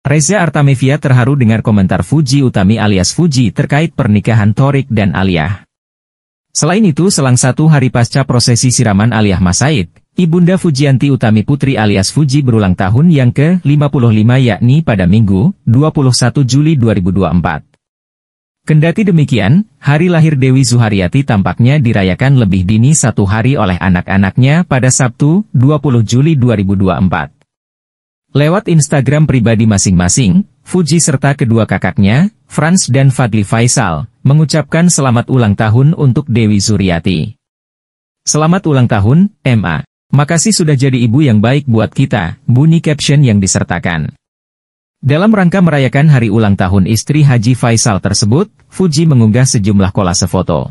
Reza Artamevia terharu dengan komentar Fuji Utami alias Fuji terkait pernikahan Torik dan Aliyah. Selain itu selang satu hari pasca prosesi siraman Aliyah Masaid, Ibunda Fujianti Utami Putri alias Fuji berulang tahun yang ke-55 yakni pada Minggu, 21 Juli 2024. Kendati demikian, hari lahir Dewi Zuhariati tampaknya dirayakan lebih dini satu hari oleh anak-anaknya pada Sabtu, 20 Juli 2024. Lewat Instagram pribadi masing-masing, Fuji serta kedua kakaknya, Franz dan Fadli Faisal, mengucapkan selamat ulang tahun untuk Dewi Suryati. Selamat ulang tahun, MA. Makasih sudah jadi ibu yang baik buat kita, bunyi caption yang disertakan. Dalam rangka merayakan hari ulang tahun istri Haji Faisal tersebut, Fuji mengunggah sejumlah kolase foto.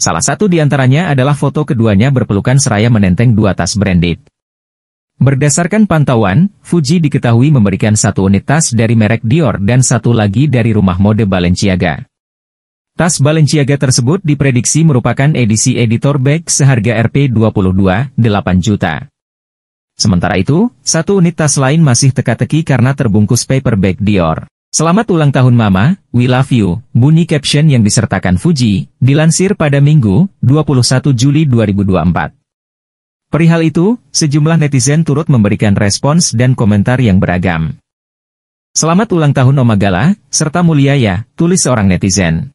Salah satu di antaranya adalah foto keduanya berpelukan seraya menenteng dua tas branded. Berdasarkan pantauan, Fuji diketahui memberikan satu unit tas dari merek Dior dan satu lagi dari rumah mode Balenciaga. Tas Balenciaga tersebut diprediksi merupakan edisi editor bag seharga Rp22,8 juta. Sementara itu, satu unit tas lain masih teka-teki karena terbungkus paper bag Dior. Selamat ulang tahun Mama, we love you, bunyi caption yang disertakan Fuji, dilansir pada Minggu, 21 Juli 2024. Perihal itu, sejumlah netizen turut memberikan respons dan komentar yang beragam. Selamat ulang tahun Omagala, serta mulia ya, tulis seorang netizen.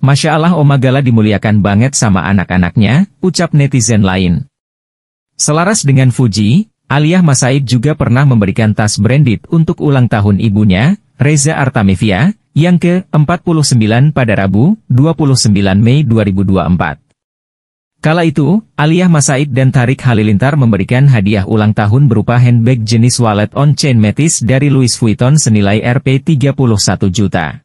Masya Allah Omagala dimuliakan banget sama anak-anaknya, ucap netizen lain. Selaras dengan Fuji, Aliyah Masaid juga pernah memberikan tas branded untuk ulang tahun ibunya, Reza Artamevia, yang ke-49 pada Rabu, 29 Mei 2024. Kala itu, Aliyah Masaid dan Tarik Halilintar memberikan hadiah ulang tahun berupa handbag jenis wallet on-chain Metis dari Louis Vuitton senilai Rp31 juta.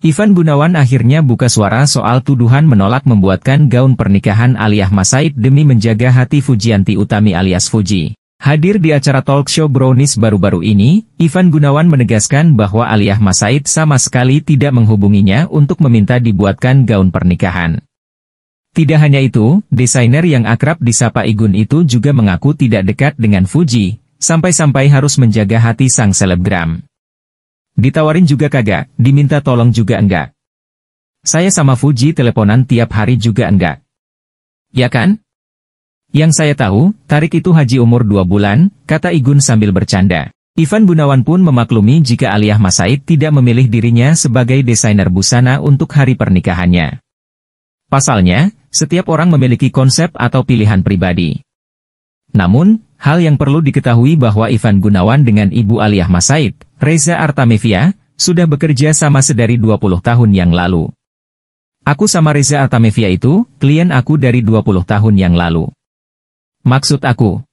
Ivan Gunawan akhirnya buka suara soal tuduhan menolak membuatkan gaun pernikahan Aliyah Masaid demi menjaga hati Fujianti Utami alias Fuji. Hadir di acara talk show Brownies baru-baru ini, Ivan Gunawan menegaskan bahwa Aliyah Masaid sama sekali tidak menghubunginya untuk meminta dibuatkan gaun pernikahan. Tidak hanya itu, desainer yang akrab disapa Igun itu juga mengaku tidak dekat dengan Fuji, sampai-sampai harus menjaga hati sang selebgram. Ditawarin juga kagak, diminta tolong juga enggak. Saya sama Fuji teleponan tiap hari juga enggak. Ya kan? Yang saya tahu, Tarik itu haji umur dua bulan, kata Igun sambil bercanda. Ivan Gunawan pun memaklumi jika Aliyah Masaid tidak memilih dirinya sebagai desainer busana untuk hari pernikahannya. Pasalnya, setiap orang memiliki konsep atau pilihan pribadi. Namun, hal yang perlu diketahui bahwa Ivan Gunawan dengan Ibu Aliyah Masaid, Reza Artamevia, sudah bekerja sama sedari 20 tahun yang lalu. Aku sama Reza Artamevia itu, klien aku dari 20 tahun yang lalu. Maksud aku,